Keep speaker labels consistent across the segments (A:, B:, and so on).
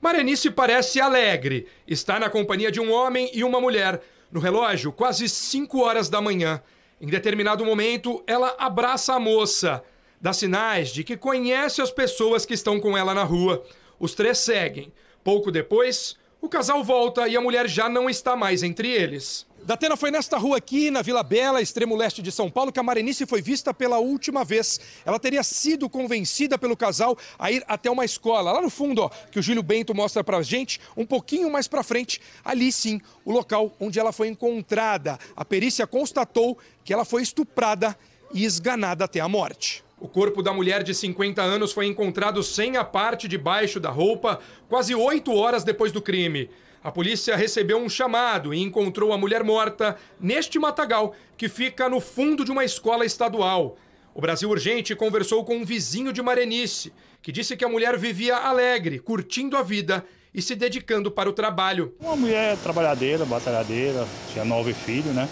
A: Marenice parece alegre. Está na companhia de um homem e uma mulher. No relógio, quase 5 horas da manhã. Em determinado momento, ela abraça a moça. Dá sinais de que conhece as pessoas que estão com ela na rua. Os três seguem. Pouco depois, o casal volta e a mulher já não está mais entre eles. Datena foi nesta rua aqui, na Vila Bela, extremo leste de São Paulo, que a Marenice foi vista pela última vez. Ela teria sido convencida pelo casal a ir até uma escola, lá no fundo, ó, que o Júlio Bento mostra pra gente, um pouquinho mais pra frente, ali sim, o local onde ela foi encontrada. A perícia constatou que ela foi estuprada e esganada até a morte corpo da mulher de 50 anos foi encontrado sem a parte de baixo da roupa, quase oito horas depois do crime. A polícia recebeu um chamado e encontrou a mulher morta neste matagal, que fica no fundo de uma escola estadual. O Brasil Urgente conversou com um vizinho de Marenice, que disse que a mulher vivia alegre, curtindo a vida e se dedicando para o trabalho.
B: Uma mulher trabalhadeira, batalhadeira, tinha nove filhos, né?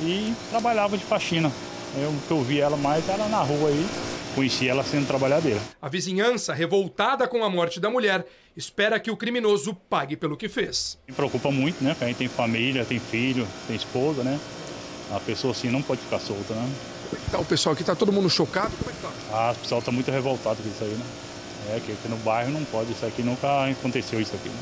B: E trabalhava de faxina. Eu que eu vi ela mais era na rua aí, conheci ela sendo trabalhadeira.
A: A vizinhança, revoltada com a morte da mulher, espera que o criminoso pague pelo que fez.
B: Me preocupa muito, né? Porque a gente tem família, tem filho, tem esposa, né? A pessoa assim não pode ficar solta, né? Como é que tá o pessoal aqui? Tá todo mundo chocado? Como é que tá? Ah, o pessoal tá muito revoltado com isso aí, né? É que aqui no bairro não pode, isso aqui nunca aconteceu isso aqui. Né?